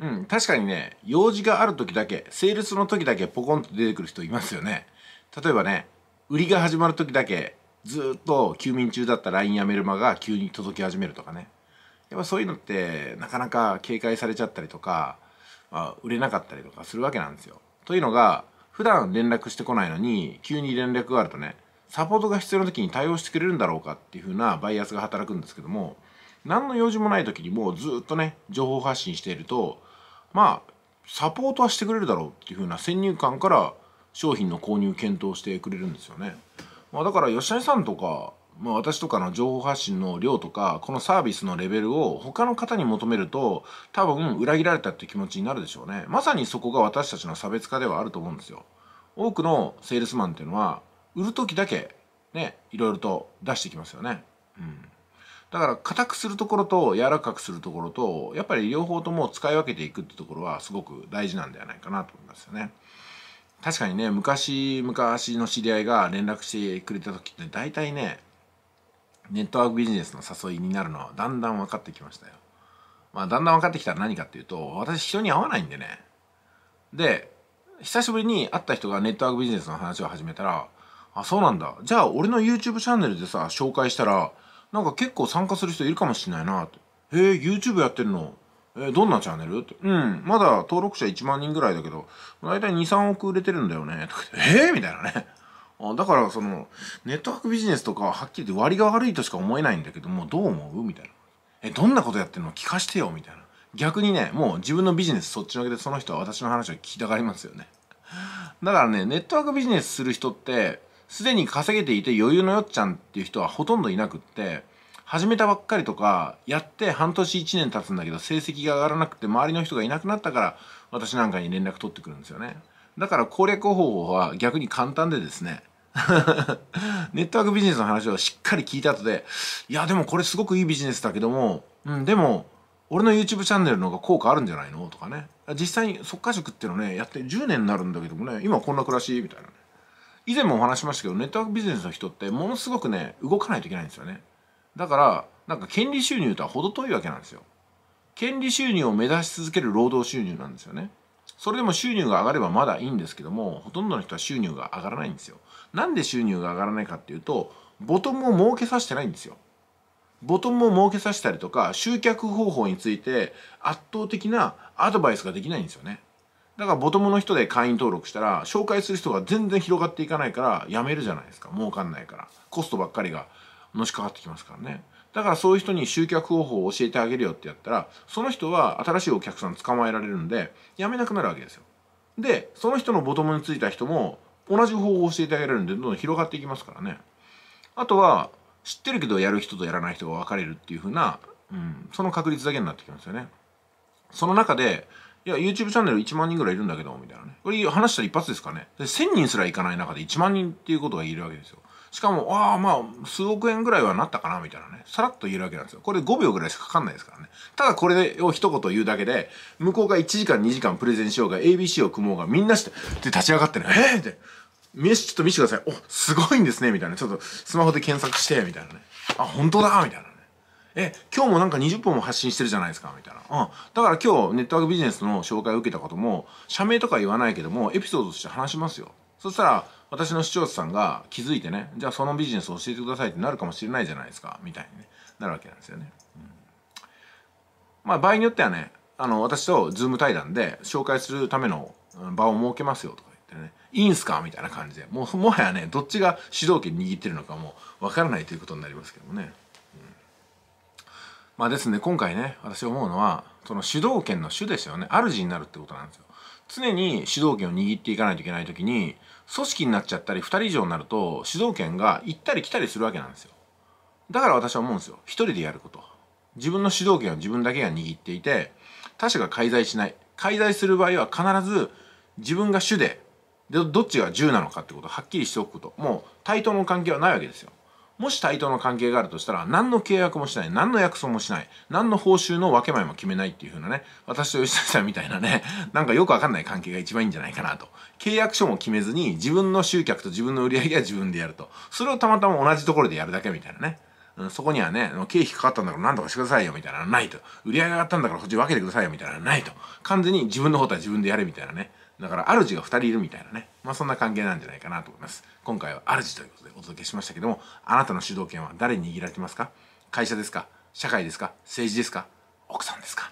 うん、確かにね、用事がある時だけ、セールスの時だけポコンと出てくる人いますよね。例えばね、売りが始まる時だけ、ずっと休眠中だった LINE やメルマが急に届き始めるとかね。やっぱそういうのって、なかなか警戒されちゃったりとか、まあ、売れなかったりとかするわけなんですよ。というのが、普段連絡してこないのに、急に連絡があるとね、サポートが必要な時に対応してくれるんだろうかっていう風なバイアスが働くんですけども、何の用事もない時にもうずっとね、情報発信していると、まあサポートはしてくれるだろうっていう風な先入観から商品の購入検討してくれるんですよね。まあ、だから吉谷さんとか、まあ、私とかの情報発信の量とかこのサービスのレベルを他の方に求めると多分裏切られたって気持ちになるでしょうね。まさにそこが私たちの差別化ではあると思うんですよ。多くのセールスマンっていうのは売る時だけねいろいろと出してきますよね。うんだから硬くするところと柔らかくするところとやっぱり両方とも使い分けていくってところはすごく大事なんではないかなと思いますよね。確かにね昔昔の知り合いが連絡してくれた時って大体ねネットワークビジネスの誘いになるのはだんだん分かってきましたよ。まあ、だんだん分かってきたら何かっていうと私人に会わないんでね。で久しぶりに会った人がネットワークビジネスの話を始めたら「あそうなんだじゃあ俺の YouTube チャンネルでさ紹介したらなんか結構参加する人いるかもしれないなと。へえ、YouTube やってるのえー、どんなチャンネルって。うん、まだ登録者1万人ぐらいだけど、だいたい2、3億売れてるんだよね。とか えー、みたいなね。あだからその、ネットワークビジネスとかははっきり言って割が悪いとしか思えないんだけども、うどう思うみたいな。え、どんなことやってるの聞かしてよみたいな。逆にね、もう自分のビジネスそっちのけでその人は私の話を聞きたがりますよね。だからね、ネットワークビジネスする人って、すでに稼げていて余裕のよっちゃんっていう人はほとんどいなくって始めたばっかりとかやって半年1年経つんだけど成績が上がらなくて周りの人がいなくなったから私なんかに連絡取ってくるんですよねだから攻略方法は逆に簡単でですね ネットワークビジネスの話をしっかり聞いた後でいやでもこれすごくいいビジネスだけども、うん、でも俺の YouTube チャンネルの方が効果あるんじゃないのとかね実際に即可塾っていうのねやって10年になるんだけどもね今こんな暮らしみたいなね以前もお話しましたけどネットワークビジネスの人ってものすごくね動かないといけないんですよねだからなんか権利収入とは程遠いわけなんですよ権利収入を目指し続ける労働収入なんですよねそれでも収入が上がればまだいいんですけどもほとんどの人は収入が上がらないんですよなんで収入が上がらないかっていうとボトムを儲けさせてないんですよボトムを儲けさせたりとか集客方法について圧倒的なアドバイスができないんですよねだからボトムの人で会員登録したら紹介する人が全然広がっていかないからやめるじゃないですか儲かんないからコストばっかりがのしかかってきますからねだからそういう人に集客方法を教えてあげるよってやったらその人は新しいお客さん捕まえられるんでやめなくなるわけですよでその人のボトムについた人も同じ方法を教えてあげられるんでどんどん広がっていきますからねあとは知ってるけどやる人とやらない人が分かれるっていう風な、うん、その確率だけになってきますよねその中でいや、YouTube チャンネル1万人ぐらいいるんだけど、みたいなね。これ話したら一発ですかね。で1000人すらいかない中で1万人っていうことが言えるわけですよ。しかも、ああ、まあ、数億円ぐらいはなったかな、みたいなね。さらっと言えるわけなんですよ。これ5秒ぐらいしかかかんないですからね。ただこれを一言言うだけで、向こうが1時間2時間プレゼンしようが、ABC を組もうが、みんなして、で、立ち上がってね、えー、って、見ちょっと見せてください。お、すごいんですね、みたいな。ちょっとスマホで検索して、みたいなね。あ、本当だ、みたいな。え今日もなんか20本も発信してるじゃないですかみたいな、うん、だから今日ネットワークビジネスの紹介を受けたことも社名とか言わないけどもエピソードとして話しますよそしたら私の視聴者さんが気づいてねじゃあそのビジネスを教えてくださいってなるかもしれないじゃないですかみたいに、ね、なるわけなんですよね、うん、まあ場合によってはねあの私とズーム対談で紹介するための場を設けますよとか言ってねいいんすかみたいな感じでもうもはやねどっちが主導権握ってるのかもわからないということになりますけどもねまあですね今回ね私思うのはその主導権の主ですよね主になるってことなんですよ常に主導権を握っていかないといけない時に組織になっちゃったり2人以上になると主導権が行ったり来たりするわけなんですよだから私は思うんですよ一人でやること自分の主導権を自分だけが握っていて他者が介在しない介在する場合は必ず自分が主ででどっちが10なのかってことをはっきりしておくこともう対等の関係はないわけですよもし対等の関係があるとしたら、何の契約もしない、何の約束もしない、何の報酬の分け前も決めないっていう風なね、私と吉田さんみたいなね、なんかよくわかんない関係が一番いいんじゃないかなと。契約書も決めずに、自分の集客と自分の売り上げは自分でやると。それをたまたま同じところでやるだけみたいなね。そこにはね、経費かかったんだから何とかしてくださいよみたいなのないと。売り上げ上がったんだからこっち分けてくださいよみたいなのないと。完全に自分のことは自分でやれみたいなね。だから主が二人いるみたいなね、まあ、そんな関係なんじゃないかなと思います今回は主ということでお届けしましたけどもあなたの主導権は誰に握られてますか会社ですか社会ですか政治ですか奥さんですか